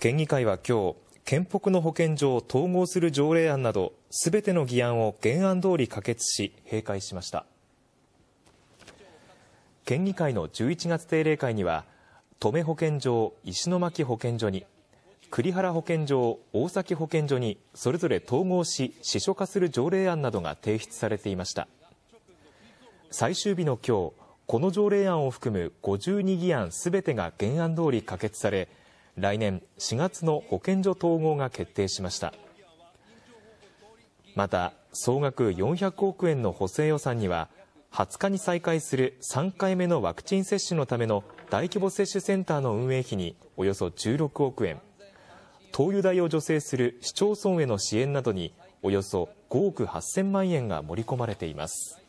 県議会は今日、県北の保健所を統合する条例案など、すべての議案を原案通り可決し、閉会しました。県議会の11月定例会には、登米保健所を石巻保健所に、栗原保健所を大崎保健所に、それぞれ統合し、市書化する条例案などが提出されていました。最終日の今日、この条例案を含む52議案すべてが原案通り可決され、来年4月の保健所統合が決定しましたまた総額400億円の補正予算には20日に再開する3回目のワクチン接種のための大規模接種センターの運営費におよそ16億円灯油代を助成する市町村への支援などにおよそ5億8000万円が盛り込まれています